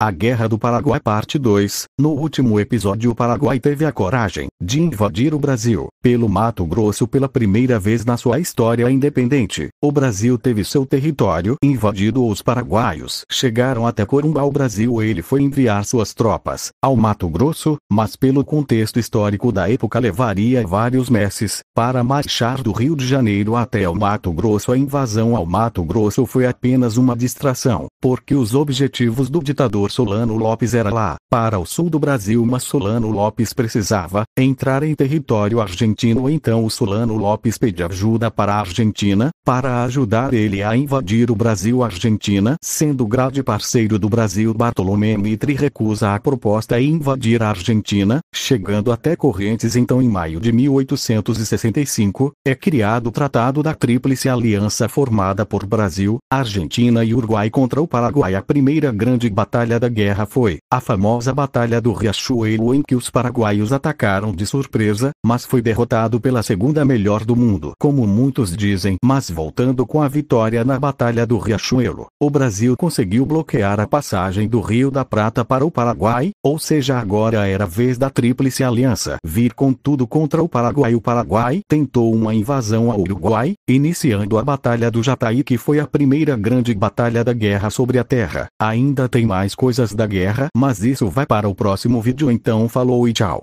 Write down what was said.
A Guerra do Paraguai Parte 2 No último episódio o Paraguai teve a coragem de invadir o Brasil. Pelo Mato Grosso pela primeira vez na sua história independente, o Brasil teve seu território invadido. Os paraguaios chegaram até Corumbá. O Brasil ele foi enviar suas tropas ao Mato Grosso, mas pelo contexto histórico da época levaria vários meses para marchar do Rio de Janeiro até o Mato Grosso. A invasão ao Mato Grosso foi apenas uma distração, porque os objetivos do ditador Solano Lopes era lá, para o sul do Brasil, mas Solano Lopes precisava entrar em território argentino, então o Solano Lopes pede ajuda para a Argentina, para ajudar ele a invadir o Brasil Argentina, sendo grande parceiro do Brasil Bartolomé Mitre recusa a proposta e invadir a Argentina, chegando até Correntes então em maio de 1865, é criado o Tratado da Tríplice Aliança formada por Brasil, Argentina e Uruguai contra o Paraguai a primeira grande batalha da guerra foi a famosa Batalha do Riachuelo em que os paraguaios atacaram de surpresa, mas foi derrotado pela segunda melhor do mundo, como muitos dizem. Mas voltando com a vitória na Batalha do Riachuelo, o Brasil conseguiu bloquear a passagem do Rio da Prata para o Paraguai, ou seja, agora era vez da Tríplice Aliança vir com tudo contra o Paraguai. O Paraguai tentou uma invasão ao Uruguai, iniciando a Batalha do Jataí, que foi a primeira grande batalha da guerra sobre a terra. Ainda tem mais coisas coisas da guerra. Mas isso vai para o próximo vídeo então falou e tchau.